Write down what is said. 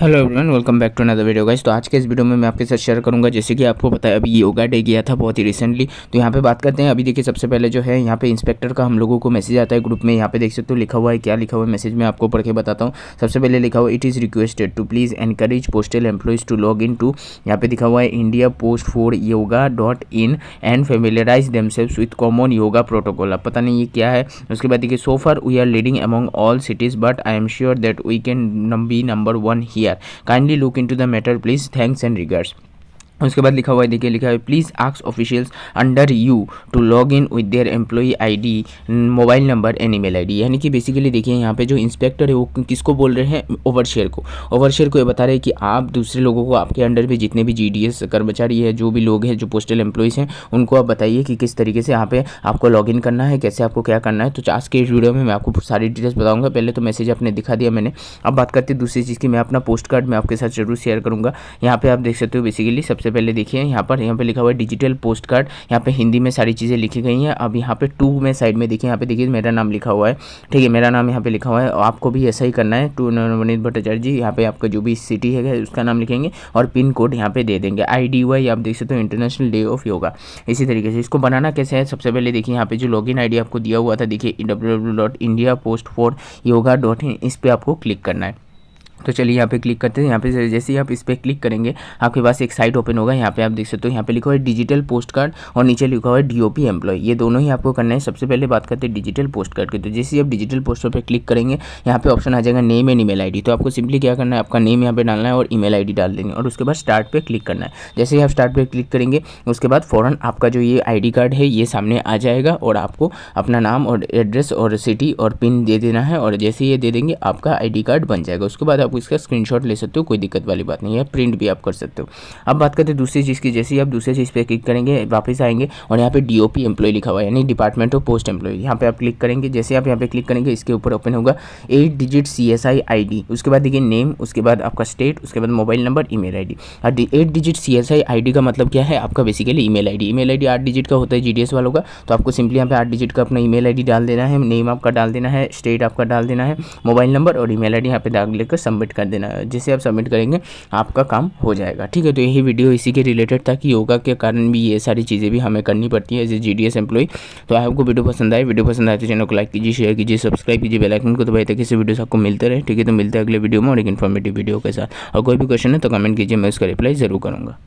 hello everyone welcome back to another video guys तो आज के इस वीडियो में मैं आपके साथ शेयर करूंगा जैसे कि आपको पता है अभी योगा डे गया था बहुत ही रिसेंटली तो यहाँ पे बात करते हैं अभी देखिए सबसे पहले जो है यहाँ पे इंस्पेक्टर का हम लोगों को मैसेज आता है ग्रुप में यहाँ पे देख सकते हो तो लिखा हुआ है क्या लिखा हुआ है मैसेज में आपको पढ़ के बताता हूँ सबसे पहले लिखा हुआ it is requested to please encourage postal employees to log in to यहाँ पे लिखा हुआ है India post for yoga dot in and familiarise themselves with common yoga protocol अब पता नहीं ये क्या है उसके बाद देखिए so far we are leading among all cities but I am sure that we can be number one ही year kindly look into the matter please thanks and regards उसके बाद लिखा हुआ है देखिए लिखा है प्लीज़ आक्स officials under you to log in with their employee ID mobile number and email ID यानी कि बेसिकली देखिए यहाँ पे जो इंस्पेक्टर है वो किसको बोल रहे हैं ओवरशेयर को ओवरशेयर को ये बता रहे हैं कि आप दूसरे लोगों को आपके अंडर भी जितने भी जी कर्मचारी है जो भी लोग हैं जो पोस्टल एम्प्लॉयज़ हैं उनको आप बताइए कि किस तरीके से यहाँ पर आपको लॉग इन करना है कैसे आपको क्या करना है तो आज के इस वीडियो में मैं आपको सारी डिटेल्स बताऊँगा पहले तो मैसेज आपने दिखा दिया मैंने अब बात करते दूसरी चीज़ की मैं अपना पोस्ट कार्ड मैं आपके साथ जरूर शेयर करूँगा यहाँ पर आप देख सकते हो बेसिकली सबसे सबसे पहले देखिए यहाँ पर यहाँ पे लिखा हुआ है डिजिटल पोस्ट कार्ड यहाँ पे हिंदी में सारी चीज़ें लिखी गई हैं अब यहाँ पे टू में साइड में देखिए यहाँ पे देखिए मेरा नाम लिखा हुआ है ठीक है मेरा नाम यहाँ पे लिखा हुआ है आपको भी ऐसा ही करना है टू नवनीत भट्टाचार्य जी यहाँ पे आपका जो भी सिटी है उसका नाम लिखेंगे और पिन कोड यहाँ पे दे देंगे आई डी वाई आप देख सकते हो इंटरनेशनल डे ऑफ योगा इसी तरीके से इसको बनाना कैसे है सबसे पहले देखिए यहाँ पे जो लॉग इन आपको दिया हुआ था देखिए W dot India post for yoga dot in इस पर आपको क्लिक करना है तो चलिए यहाँ पे क्लिक करते हैं यहाँ पे जैसे ही आप इस पर क्लिक करेंगे आपके पास एक साइट ओपन होगा यहाँ पे आप देख सकते हो यहाँ पे लिखा हुआ है डिजिटल पोस्ट कार्ड और नीचे लिखा हुआ है डीओपी एम्प्लॉय ये दोनों ही आपको करना है सबसे पहले बात करते हैं डिजिटल पोस्ट कार्ड की तो जैसे ही आप डिजिटल पोस्टर पर क्लिक करेंगे यहाँ पे ऑप्शन आ जाएगा नेम एंड ईमेल आई तो आपको सिंपली क्या करना है आपका नेम यहाँ पर डालना है और मेल आई डाल देंगे और उसके बाद स्टार्ट पर क्लिक करना है जैसे ही आप स्टार्ट पर क्लिक करेंगे उसके बाद फ़ौरन आपका जो ये आई कार्ड है ये सामने आ जाएगा और आपको अपना नाम और एड्रेस और सिटी और पिन दे देना है और जैसे ये दे देंगे आपका आई कार्ड बन जाएगा उसके बाद आप इसका स्क्रीनशॉट ले सकते हो कोई दिक्कत वाली बात नहीं है प्रिंट भी आप कर सकते हो अब बात करते हैं दूसरी चीज़ की जैसे ही आप दूसरे चीज़ पर क्लिक करेंगे वापस आएंगे और यहाँ पे पी एम्प्लॉय लिखा हुआ यानी डिपार्टमेंट ऑफ पोस्ट एम्प्लॉय यहाँ पे आप क्लिक करेंगे जैसे आप यहाँ पे क्लिक करेंगे इसके ऊपर ओपन होगा eight digit C S I I D उसके बाद देखिए नेम उसके बाद आपका स्टेट उसके बाद mobile number email I D और eight digit C S I I D का मतलब क्या है आपका basically email I D email I D आठ डिजिट का होता है जी डी एस वालों का तो आपको सिंपली यहाँ पे आठ डिजिट का अपना ई मेल आई डी डाल देना है नेम आपका डाल देना है स्टेट आपका डाल देना है मोबाइल नंबर और ई मेल आई डी यहाँ पे डाल लेकर सबमिट कर देना जैसे आप सबमिट करेंगे आपका काम हो जाएगा ठीक है तो यही वीडियो इसी के रिलेटेड था कि योगा के कारण भी ये सारी चीज़ें भी हमें करनी पड़ती है as a G D S employee तो आपको वीडियो पसंद आए वीडियो पसंद आए तो चैनल को लाइक कीजिए शेयर कीजिए सब्सक्राइब कीजिए बेलाइकन को तो भाई तक इसी वीडियो आपको मिलते रहे ठीक है तो मिलते हैं अगले वीडियो में और एक इन्फॉर्मेटिव वीडियो के साथ और कोई भी क्वेश्चन है तो कमेंट कीजिए मैं उसका रिप्लाई ज़रूर करूँगा